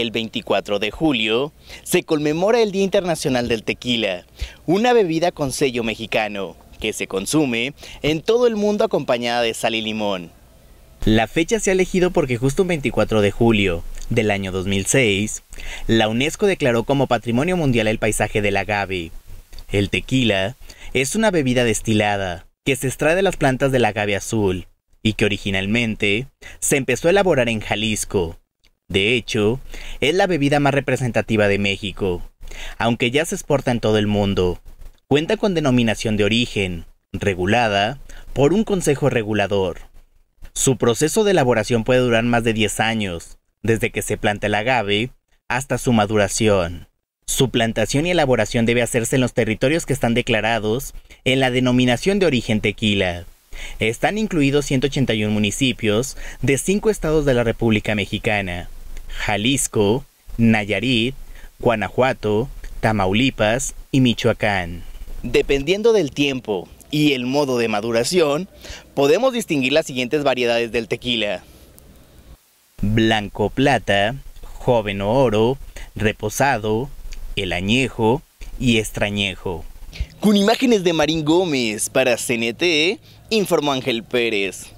El 24 de julio se conmemora el Día Internacional del Tequila, una bebida con sello mexicano que se consume en todo el mundo acompañada de sal y limón. La fecha se ha elegido porque justo un 24 de julio del año 2006, la UNESCO declaró como Patrimonio Mundial el paisaje del agave. El tequila es una bebida destilada que se extrae de las plantas del agave azul y que originalmente se empezó a elaborar en Jalisco. De hecho, es la bebida más representativa de México, aunque ya se exporta en todo el mundo. Cuenta con denominación de origen, regulada por un consejo regulador. Su proceso de elaboración puede durar más de 10 años, desde que se planta el agave hasta su maduración. Su plantación y elaboración debe hacerse en los territorios que están declarados en la denominación de origen tequila. Están incluidos 181 municipios de 5 estados de la República Mexicana. Jalisco, Nayarit, Guanajuato, Tamaulipas y Michoacán. Dependiendo del tiempo y el modo de maduración, podemos distinguir las siguientes variedades del tequila. Blanco plata, joven oro, reposado, el añejo y extrañejo. Con imágenes de Marín Gómez para CNT, informó Ángel Pérez.